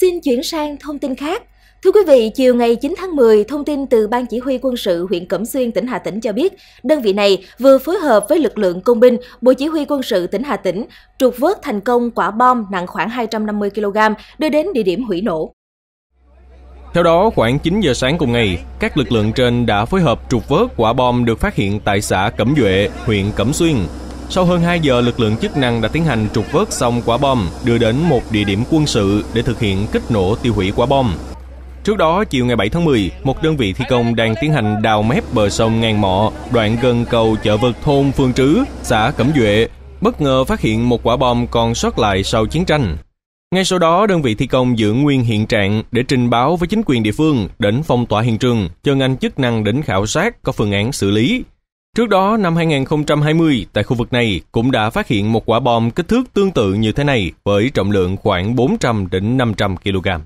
Xin chuyển sang thông tin khác. Thưa quý vị, chiều ngày 9 tháng 10, thông tin từ Ban Chỉ huy quân sự huyện Cẩm Xuyên, tỉnh Hà Tĩnh cho biết, đơn vị này vừa phối hợp với lực lượng công binh, Bộ Chỉ huy quân sự tỉnh Hà Tĩnh trục vớt thành công quả bom nặng khoảng 250 kg đưa đến địa điểm hủy nổ. Theo đó, khoảng 9 giờ sáng cùng ngày, các lực lượng trên đã phối hợp trục vớt quả bom được phát hiện tại xã Cẩm Duệ, huyện Cẩm Xuyên, sau hơn 2 giờ, lực lượng chức năng đã tiến hành trục vớt xong quả bom, đưa đến một địa điểm quân sự để thực hiện kích nổ tiêu hủy quả bom. Trước đó, chiều ngày 7 tháng 10, một đơn vị thi công đang tiến hành đào mép bờ sông Ngàn Mọ, đoạn gần cầu chợ vực thôn Phương Trứ, xã Cẩm Duệ, bất ngờ phát hiện một quả bom còn sót lại sau chiến tranh. Ngay sau đó, đơn vị thi công giữ nguyên hiện trạng để trình báo với chính quyền địa phương đến phong tỏa hiện trường, chờ ngành chức năng đến khảo sát có phương án xử lý. Trước đó, năm 2020, tại khu vực này cũng đã phát hiện một quả bom kích thước tương tự như thế này với trọng lượng khoảng 400 đến 500 kg.